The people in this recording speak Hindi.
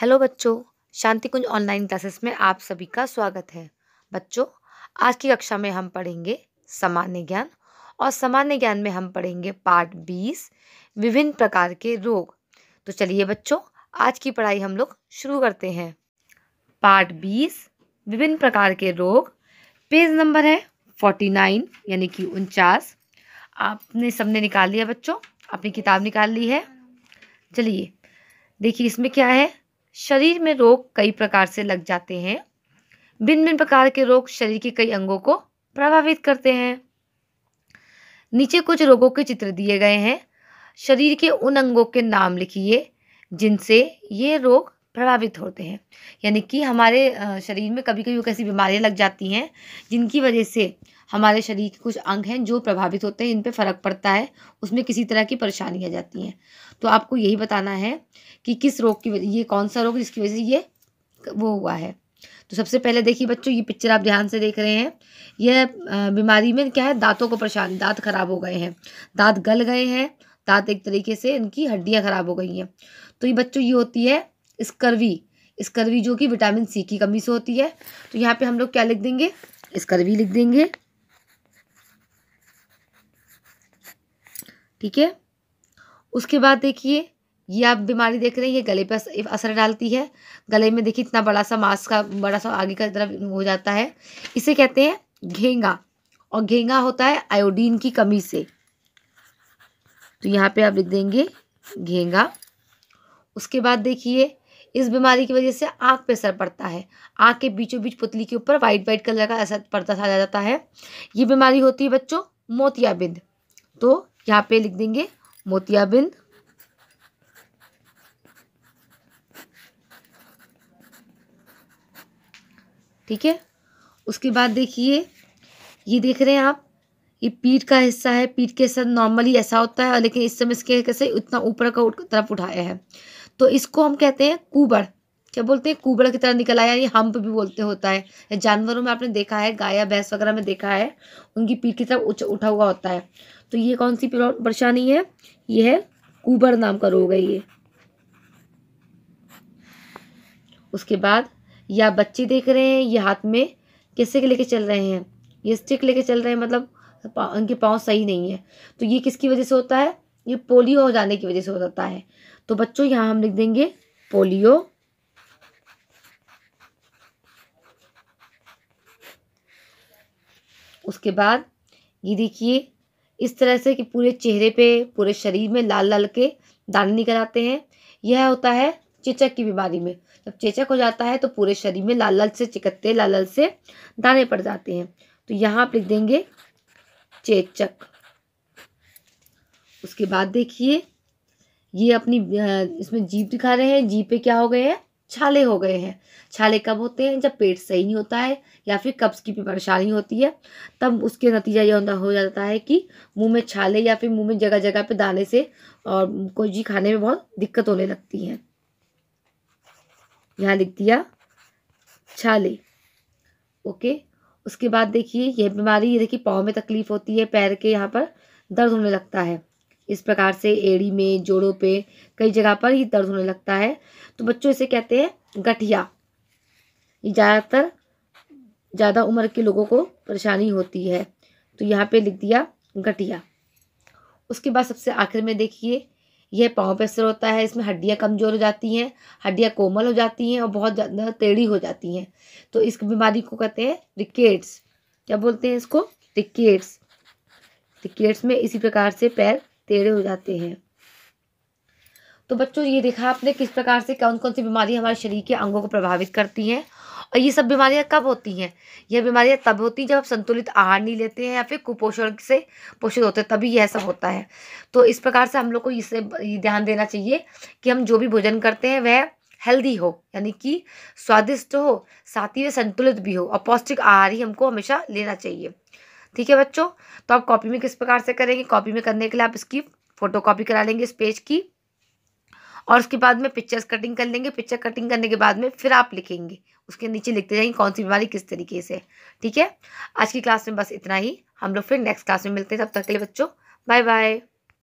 हेलो बच्चों शांति कुंज ऑनलाइन क्लासेस में आप सभी का स्वागत है बच्चों आज की कक्षा में हम पढ़ेंगे सामान्य ज्ञान और सामान्य ज्ञान में हम पढ़ेंगे पार्ट बीस विभिन्न प्रकार के रोग तो चलिए बच्चों आज की पढ़ाई हम लोग शुरू करते हैं पार्ट बीस विभिन्न प्रकार के रोग पेज नंबर है फोर्टी नाइन यानी कि उनचास आपने सबने निकाल लिया बच्चों अपनी किताब निकाल ली है चलिए देखिए इसमें क्या है शरीर में रोग कई प्रकार से लग जाते हैं भिन्न भिन्न प्रकार के रोग शरीर के कई अंगों को प्रभावित करते हैं नीचे कुछ रोगों के चित्र दिए गए हैं शरीर के उन अंगों के नाम लिखिए जिनसे ये रोग प्रभावित होते हैं यानी कि हमारे शरीर में कभी कभी ऐसी बीमारियां लग जाती हैं जिनकी वजह से हमारे शरीर के कुछ अंग हैं जो प्रभावित होते हैं इन पर फ़र्क पड़ता है उसमें किसी तरह की परेशानी आ जाती है तो आपको यही बताना है कि किस रोग की ये कौन सा रोग जिसकी वजह से ये वो हुआ है तो सबसे पहले देखिए बच्चों ये पिक्चर आप ध्यान से देख रहे हैं यह बीमारी में क्या है दांतों को परेशान दांत खराब हो गए हैं दांत गल गए हैं दांत एक तरीके से इनकी हड्डियाँ खराब हो गई हैं तो ये बच्चों ये होती है स्कर्वी स्कर्वी जो कि विटामिन सी की कमी से होती है तो यहाँ पे हम लोग क्या लिख देंगे स्कर्वी लिख देंगे ठीक है उसके बाद देखिए ये आप बीमारी देख रहे हैं ये गले पे असर डालती है गले में देखिए इतना बड़ा सा मांस का बड़ा सा आगे का तरफ हो जाता है इसे कहते हैं घेंगा और घेंगा होता है आयोडीन की कमी से तो यहाँ पे आप लिख देंगे घेंगा उसके बाद देखिए इस बीमारी की वजह से आँख पे असर पड़ता है आँख के बीचों बीच पुतली के ऊपर वाइट वाइट कलर का असर पड़ता था जाता है ये बीमारी होती है बच्चों मोतियाबिंद तो यहाँ पे लिख देंगे मोतियाबिंद ठीक है उसके बाद देखिए ये देख रहे हैं आप ये पीठ का हिस्सा है पीठ के साथ नॉर्मली ऐसा होता है लेकिन इस समय इसके कैसे इतना ऊपर का तरफ उठाया है तो इसको हम कहते हैं कुबड़ क्या बोलते हैं कुबड़ की तरह निकल आया हम्प भी बोलते होता है जानवरों में आपने देखा है गाय भैंस वगैरह में देखा है उनकी पीठ की तरफ उठा हुआ होता है तो ये कौन सी परेशानी है ये है कुबर नाम का रोग है ये उसके बाद या बच्चे देख रहे हैं ये हाथ में कैसे लेके चल रहे हैं ये स्टिक लेके चल रहे हैं मतलब उनके पाँव सही नहीं है तो ये किसकी वजह से होता है ये पोलियो हो जाने की वजह से हो जाता है तो बच्चों यहाँ हम लिख देंगे पोलियो उसके बाद ये देखिए इस तरह से कि पूरे चेहरे पे पूरे शरीर में लाल लाल के दाने निकल आते हैं यह होता है चेचक की बीमारी में जब चेचक हो जाता है तो पूरे शरीर में लाल लाल से चिकत्ते लाल लाल से दाने पड़ जाते हैं तो यहाँ आप लिख देंगे चेचक उसके बाद देखिए ये अपनी इसमें जीप दिखा रहे हैं जीप पे क्या हो गए हैं छाले हो गए हैं छाले कब होते हैं जब पेट सही नहीं होता है या फिर कब्ज़ की भी परेशानी होती है तब उसके नतीजा यह हो जाता है कि मुंह में छाले या फिर मुंह में जगह जगह पे दाने से और कोई जी खाने में बहुत दिक्कत होने लगती है यहाँ लिख दिया छाले ओके उसके बाद देखिए यह बीमारी ये देखिए पाँव में तकलीफ़ होती है पैर के यहाँ पर दर्द होने लगता है इस प्रकार से एड़ी में जोड़ों पे कई जगह पर ही दर्द होने लगता है तो बच्चों इसे कहते हैं गठिया ये ज़्यादातर ज़्यादा उम्र के लोगों को परेशानी होती है तो यहाँ पे लिख दिया गठिया उसके बाद सबसे आखिर में देखिए यह पाँव पे असर होता है इसमें हड्डियाँ कमज़ोर हो जाती हैं हड्डियाँ कोमल हो जाती हैं और बहुत ज़्यादा टेढ़ी हो जाती हैं तो इस बीमारी को कहते हैं रिकेट्स क्या बोलते हैं इसको रिकेट्स रिकेट्स में इसी प्रकार से पैर टेढ़े हो जाते हैं तो बच्चों ये देखा आपने किस प्रकार से कौन कौन सी बीमारी हमारे शरीर के अंगों को प्रभावित करती हैं और ये सब बीमारियां कब होती हैं यह बीमारियां तब होती हैं जब आप संतुलित आहार नहीं लेते हैं या फिर कुपोषण से पोषित होते हैं तभी यह सब होता है तो इस प्रकार से हम लोग को इसे ध्यान देना चाहिए कि हम जो भी भोजन करते हैं वह हेल्दी हो यानी कि स्वादिष्ट हो साथ ही वह संतुलित भी हो और पौष्टिक आहार ही हमको हमेशा लेना चाहिए ठीक है बच्चों तो आप कॉपी में किस प्रकार से करेंगे कॉपी में करने के लिए आप इसकी फोटो कॉपी करा लेंगे इस पेज की और उसके बाद में पिक्चर्स कटिंग कर लेंगे पिक्चर कटिंग करने के बाद में फिर आप लिखेंगे उसके नीचे लिखते जाएंगे कौन सी बीमारी किस तरीके से ठीक है आज की क्लास में बस इतना ही हम लोग फिर नेक्स्ट क्लास में मिलते हैं तब तक के लिए बच्चों बाय बाय